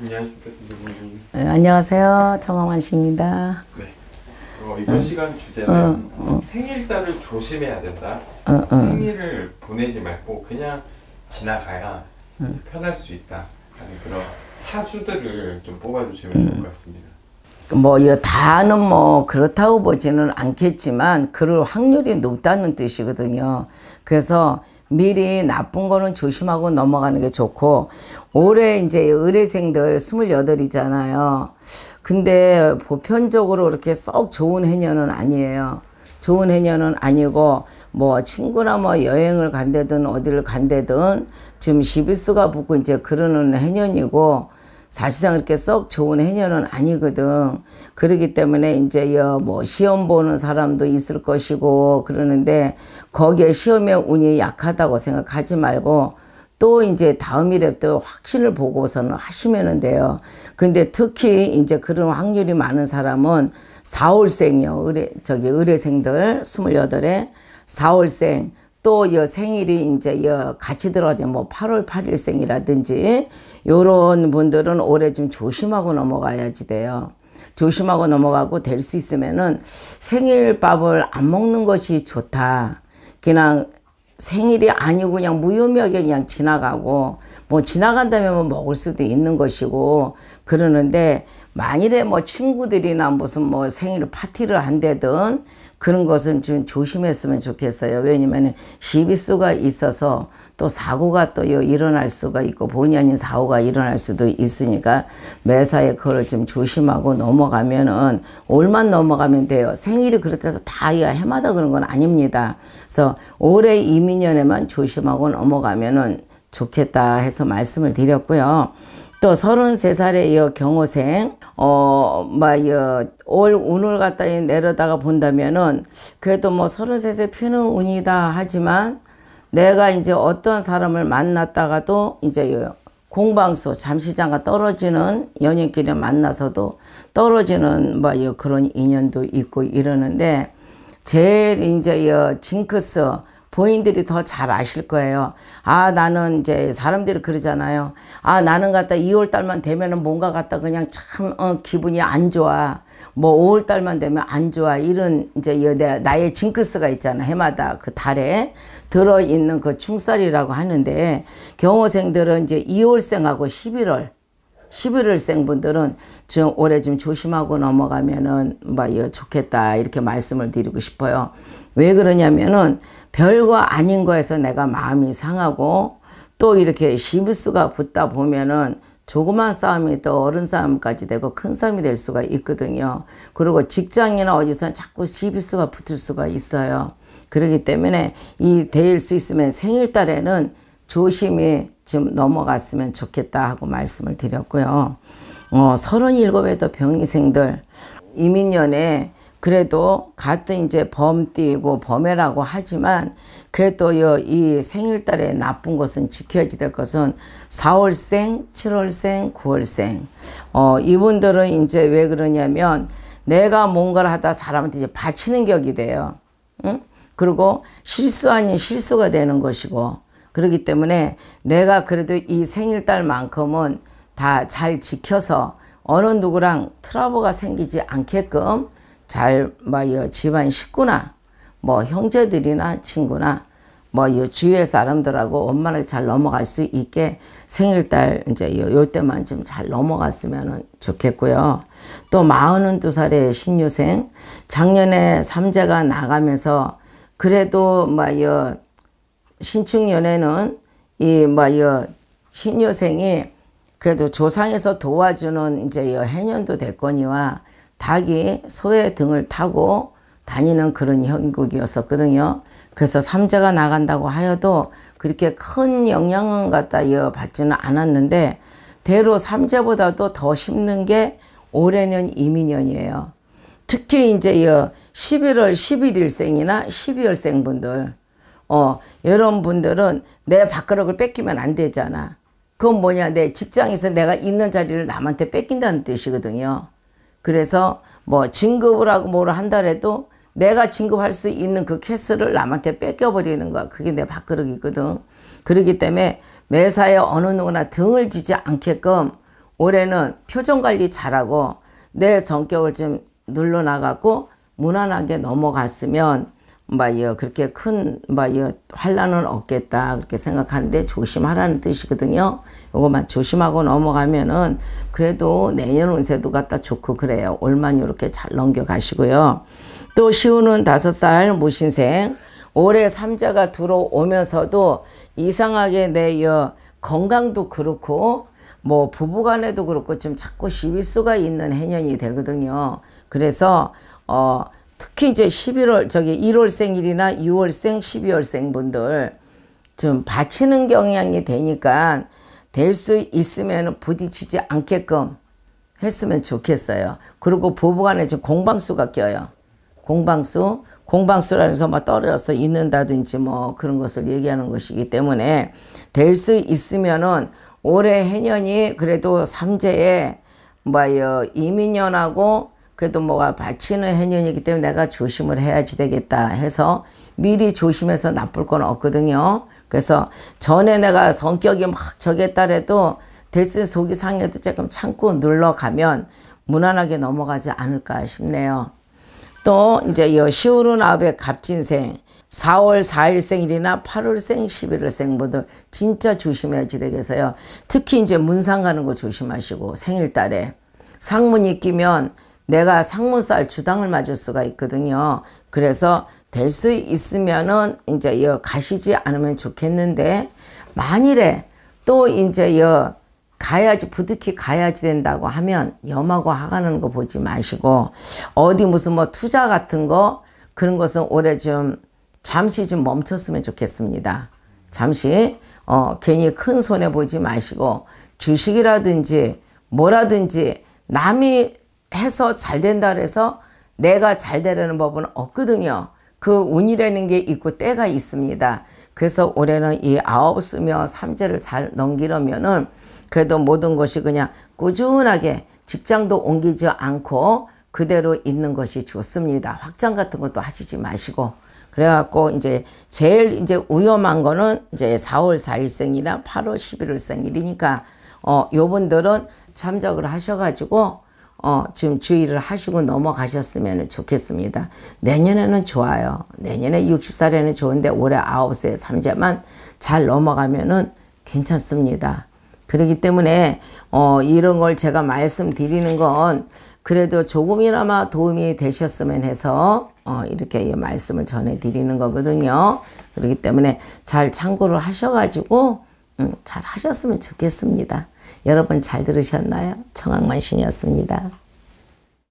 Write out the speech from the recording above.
안녕하 뭐, 뭐. 네, 안녕하세요. 정황환 씨입니다. 네. 어, 이번 어. 시간 주제는 어, 어. 생일날을 조심해야 된다. 어, 어. 생일을 보내지 말고 그냥 지나가야 음. 편할 수 있다. 그런 사주들을 좀 뽑아주시면 음. 좋을 것 같습니다. 뭐, 이 다는 뭐, 그렇다고 보지는 않겠지만, 그럴 확률이 높다는 뜻이거든요. 그래서 미리 나쁜 거는 조심하고 넘어가는 게 좋고 올해 이제 의뢰생들 28이잖아요. 근데 보편적으로 이렇게 썩 좋은 해녀는 아니에요. 좋은 해녀는 아니고 뭐 친구나 뭐 여행을 간대든 어디를 간대든 지금 시비스가 붙고 이제 그러는 해년이고 사실상 이렇게 썩 좋은 해녀는 아니거든. 그러기 때문에 이제 여 뭐 시험 보는 사람도 있을 것이고 그러는데 거기에 시험에 운이 약하다고 생각하지 말고 또 이제 다음 일에 또 확신을 보고서는 하시면 돼요. 근데 특히 이제 그런 확률이 많은 사람은 4월생이요. 의뢰, 저기 의뢰생들 28에 4월생 또여 생일이 이제 여 같이 들어가죠. 뭐 8월 8일 생이라든지 요런 분들은 올해 좀 조심하고 넘어가야지 돼요. 조심하고 넘어가고 될 수 있으면은 생일밥을 안 먹는 것이 좋다. 그냥 생일이 아니고 그냥 무의미하게 그냥 지나가고 뭐 지나간다면 뭐 먹을 수도 있는 것이고 그러는데 만일에 뭐 친구들이나 무슨 뭐 생일 파티를 한대든 그런 것은 좀 조심했으면 좋겠어요. 왜냐면 은 시비수가 있어서 또 사고가 또 일어날 수가 있고 본의 아닌 사고가 일어날 수도 있으니까 매사에 그걸 좀 조심하고 넘어가면은 올만 넘어가면 돼요. 생일이 그렇다 해서 다 해마다 그런 건 아닙니다. 그래서 올해 이민년에만 조심하고 넘어가면은 좋겠다 해서 말씀을 드렸고요. 또 33살의 여 경호생 어막여올 운을 갖다 내려다가 본다면은 그래도 뭐 33세 피는 운이다 하지만 내가 이제 어떤 사람을 만났다가도 이제 공방수 잠시장가 떨어지는 연인끼리 만나서도 떨어지는 뭐 그런 인연도 있고 이러는데 제일 이제 여 징크스 본인들이 더 잘 아실 거예요. 아 나는 이제 사람들이 그러잖아요. 아 나는 갖다 2월 달만 되면은 뭔가 갖다 그냥 참 어, 기분이 안 좋아. 뭐 5월 달만 되면 안 좋아 이런 이제 나의 징크스가 있잖아 해마다 그 달에 들어 있는 그 충살이라고 하는데 경호생들은 이제 2월생하고 11월 11월생 분들은 좀 올해 좀 조심하고 넘어가면은 뭐 좋겠다 이렇게 말씀을 드리고 싶어요. 왜 그러냐면은 별거 아닌 거에서 내가 마음이 상하고 또 이렇게 시비수가 붙다 보면은 조그만 싸움이 또 어른 싸움까지 되고 큰 싸움이 될 수가 있거든요. 그리고 직장이나 어디서 자꾸 시비수가 붙을 수가 있어요. 그러기 때문에 이 데일 수 있으면 생일달에는 조심히 좀 넘어갔으면 좋겠다 하고 말씀을 드렸고요. 어, 37에도 병희생들 이민년에 그래도 가뜩 이제 범띠고 범해라고 하지만 그래도 이 생일달에 나쁜 것은 지켜야지 될 것은 4월생, 7월생, 9월생 어 이분들은 이제 왜 그러냐면 내가 뭔가를 하다 사람한테 이제 바치는 격이 돼요. 응? 그리고 실수 아닌 실수가 되는 것이고 그렇기 때문에 내가 그래도 이 생일달만큼은 다 잘 지켜서 어느 누구랑 트러블가 생기지 않게끔 잘뭐이 집안 식구나 뭐 형제들이나 친구나 뭐 이 주위의 사람들하고 원만하게 잘 넘어갈 수 있게 생일달 이제 요, 요 때만 좀 잘 넘어갔으면 좋겠고요. 또마4두살의 신유생 작년에 삼재가 나가면서 그래도 뭐이 신축연애는 이뭐이 신유생이 그래도 조상에서 도와주는 이제 여 해년도 됐거니와 닭이 소의 등을 타고 다니는 그런 형국이었었거든요. 그래서 삼자가 나간다고 하여도 그렇게 큰 영향은 갖다 이어받지는 않았는데 대로 삼자보다도 더 심는 게 올해는 이민년이에요. 특히 이제 11월 11일생이나 12월생 분들 어 이런 분들은 내 밥그릇을 뺏기면 안 되잖아. 그건 뭐냐 내 직장에서 내가 있는 자리를 남한테 뺏긴다는 뜻이거든요. 그래서 뭐 진급을 하고 뭐를 한다래도 내가 진급할 수 있는 그 캐스를 남한테 뺏겨버리는 거야. 그게 내 밥그릇이거든. 그러기 때문에 매사에 어느 누구나 등을 지지 않게끔 올해는 표정관리 잘하고 내 성격을 좀 눌러나가고 무난하게 넘어갔으면 뭐요 그렇게 큰 뭐요 환란은 없겠다 그렇게 생각하는데 조심하라는 뜻이거든요. 요거만 조심하고 넘어가면은 그래도 내년 운세도 갖다 좋고 그래요. 올만 요렇게 잘 넘겨가시고요. 또 시우는 다섯 살 무신생 올해 삼자가 들어오면서도 이상하게 내여 건강도 그렇고 뭐 부부간에도 그렇고 좀 자꾸 시비수가 있는 해년이 되거든요. 그래서 어 특히 이제 11월 저기 1월 생일이나 6월 생 12월 생 분들 좀 바치는 경향이 되니까 될 수 있으면 부딪히지 않게끔 했으면 좋겠어요. 그리고 부부간에 좀 공방수가 껴요. 공방수, 공방수라면서 막 뭐 떨어져서 있는다든지 뭐 그런 것을 얘기하는 것이기 때문에 될 수 있으면은 올해 해년이 그래도 삼재에 뭐요 이민년하고 그래도 뭐가 바치는 해년이기 때문에 내가 조심을 해야지 되겠다 해서 미리 조심해서 나쁠 건 없거든요. 그래서 전에 내가 성격이 막 저겠다래도 대신 속이 상해도 조금 참고 눌러가면 무난하게 넘어가지 않을까 싶네요. 또 이제 이 시우른 아베 갑진생 4월 4일 생일이나 8월 생, 11월 생 분들 진짜 조심해야지 되겠어요. 특히 이제 문상 가는 거 조심하시고 생일달에 상문이 끼면 내가 상문살 주당을 맞을 수가 있거든요. 그래서 될 수 있으면은 이제 여 가시지 않으면 좋겠는데 만일에 또 이제 여 가야지 부득이 가야지 된다고 하면 염하고 하가는 거 보지 마시고 어디 무슨 뭐 투자 같은 거 그런 것은 올해 좀 잠시 좀 멈췄으면 좋겠습니다. 잠시 어 괜히 큰 손해 보지 마시고 주식이라든지 뭐라든지 남이 해서 잘 된다 그래서 내가 잘 되려는 법은 없거든요. 그 운이라는 게 있고 때가 있습니다. 그래서 올해는 이 아홉 수며 삼재를 잘 넘기려면은 그래도 모든 것이 그냥 꾸준하게 직장도 옮기지 않고 그대로 있는 것이 좋습니다. 확장 같은 것도 하시지 마시고 그래갖고 이제 제일 이제 위험한 거는 이제 4월 4일 생이나 8월 11일 생일이니까 어 요분들은 참작을 하셔가지고 어, 지금 주의를 하시고 넘어가셨으면 좋겠습니다. 내년에는 좋아요. 내년에 60살에는 좋은데 올해 9세 3제만 잘 넘어가면은 괜찮습니다. 그러기 때문에 어, 이런 걸 제가 말씀드리는 건 그래도 조금이나마 도움이 되셨으면 해서 어, 이렇게 말씀을 전해드리는 거거든요. 그렇기 때문에 잘 참고를 하셔가지고 음, 잘 하셨으면 좋겠습니다. 여러분 잘 들으셨나요? 청학만신이었습니다.